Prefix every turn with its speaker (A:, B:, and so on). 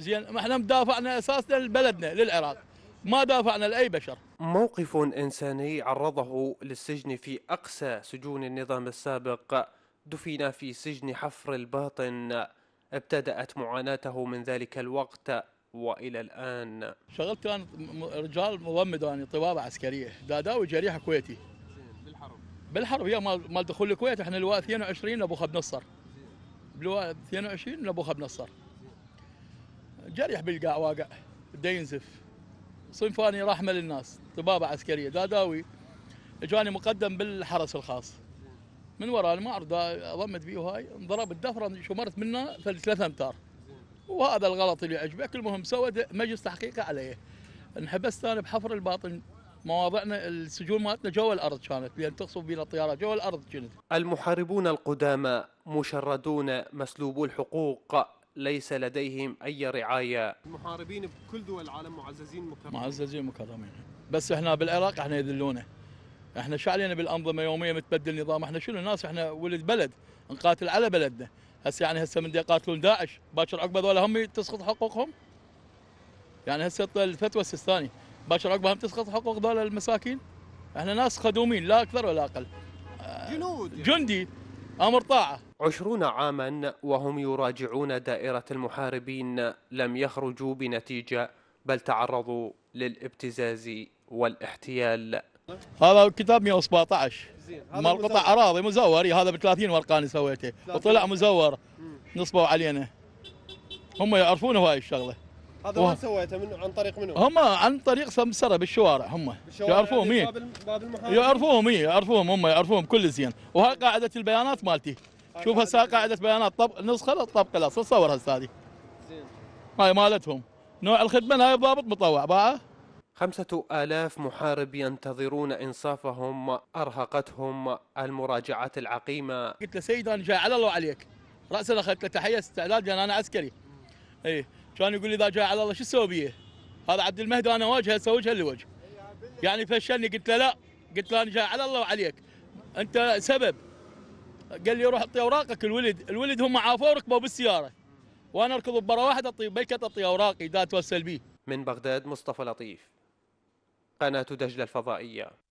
A: زين احنا مدافعنا اساسا لبلدنا للعراق ما دافعنا لاي بشر
B: موقف انساني عرضه للسجن في اقسى سجون النظام السابق دفن في سجن حفر الباطن ابتدات معاناته من ذلك
A: الوقت والى الان شغلت انا رجال مضمد يعني طبابه عسكريه داداوي جريحه كويتي بالحرب بالحرب هي مال مال دخول الكويت احنا لواء 22 لابو خب نصر لواء 22 لابو خب نصر جريح بالقاع واقع دينزف ينزف صنفاني رحمه للناس طبابه عسكريه داداوي اجاني مقدم بالحرس الخاص من وراء ما اعرف ضمت بيه هاي انضرب الدفره شمرت منه ثلاثة امتار وهذا الغلط اللي عجبك المهم سوى مجلس تحقيقه عليه انحبست انا بحفر الباطن مواضعنا السجون مالتنا جوا الارض كانت لان تقصف بنا الطيارات جوا الارض كانت المحاربون
B: القدامى مشردون مسلوبو الحقوق ليس لديهم أي
A: رعاية
B: المحاربين بكل دول العالم معززين مكرمين معززين
A: مكرمين بس احنا بالعراق احنا يذلونا احنا شو علينا بالانظمه يوميه متبدل نظام احنا شنو ناس احنا ولد بلد نقاتل على بلدنا هسه يعني هسه من يقاتلون داعش باكر عقبه ذولا هم تسقط حقوقهم يعني هسه الفتوى السيستاني باكر عقبه هم تسقط حقوق ذولا المساكين احنا ناس خدومين لا اكثر ولا اقل جنود يعني. جندي
B: أمر طاعة عشرون عاما وهم يراجعون دائرة المحاربين لم يخرجوا بنتيجة بل تعرضوا للابتزاز والاحتيال
A: هذا الكتاب 117 مال قطع اراضي مزور هذا ب 30 ورقه انا سويته وطلع مزور نصبوا علينا هم يعرفون هاي الشغله
B: هذا وين سويته من عن طريق منو؟ هم عن
A: طريق سمسره بالشوارع هم يعرفوهم إيه؟ يعرفوهم اي يعرفوهم هم يعرفوهم كل زين وهاي قاعده البيانات مالتي شوف هسه قاعده بيانات طب نسخه للطبقه لا تصور هسه هذه زين هاي مالتهم نوع الخدمه هاي ضابط مطوع باعه خمسة آلاف محارب
B: ينتظرون إنصافهم أرهقتهم المراجعات العقيمة قلت له
A: سيد أنا جاي على الله وعليك رأسا أخذت له تحية استعداد لأن أنا عسكري إيه كان يقول لي اذا جاء على الله شو اسوي بيه؟ هذا عبد المهدي انا واجهه اسوي وجه لوجه يعني فشلني قلت له لا قلت له انا جاي على الله وعليك انت سبب قال لي روح اعطي اوراقك الولد الولد هم عافوه وركبوا بالسياره وانا اركض ببره واحد اعطي بيكت اعطي اوراقي دا اتوسل بيه من بغداد مصطفى لطيف قناه دجله
B: الفضائيه